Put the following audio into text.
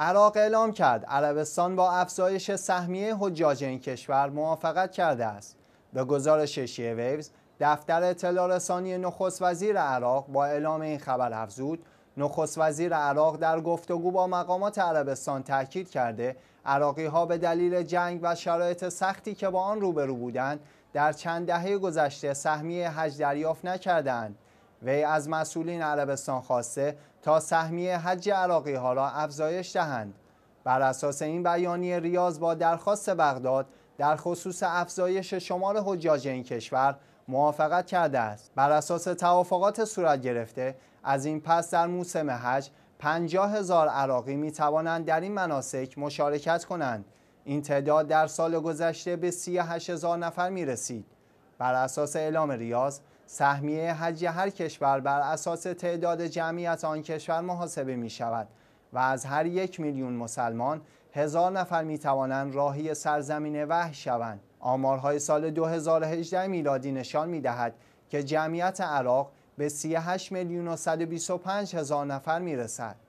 عراق اعلام کرد عربستان با افزایش سهمیه حجاج این کشور موافقت کرده است به گزارش شی ویوز دفتر اطلاع رسانی نخست وزیر عراق با اعلام این خبر افزود نخست وزیر عراق در گفتگو با مقامات عربستان تاکید کرده عراقی ها به دلیل جنگ و شرایط سختی که با آن روبرو بودند در چند دهه گذشته سهمیه حج دریافت نکردند وی از مسئولین عربستان خواسته تا سهمیه حج عراقی ها را افزایش دهند بر اساس این بیانیه ریاض با درخواست بغداد در خصوص افزایش شمار حجاج این کشور موافقت کرده است بر اساس توافقات صورت گرفته از این پس در موسم حج پنجاه هزار عراقی می توانند در این مناسک مشارکت کنند این تعداد در سال گذشته به سی هزار نفر می رسید بر اساس اعلام ریاض سهمیه حج هر کشور بر اساس تعداد جمعیت آن کشور محاسبه می شود و از هر یک میلیون مسلمان هزار نفر می توانند راهی سرزمین وحی شوند. آمارهای سال 2018 میلادی نشان می دهد که جمعیت عراق به 38 میلیون و 125 هزار نفر می رسد.